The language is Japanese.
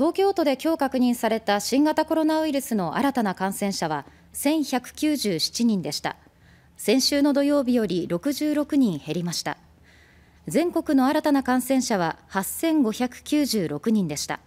東京都で今日確認された新型コロナウイルスの新たな感染者は1197人でした先週の土曜日より66人減りました全国の新たな感染者は8596人でした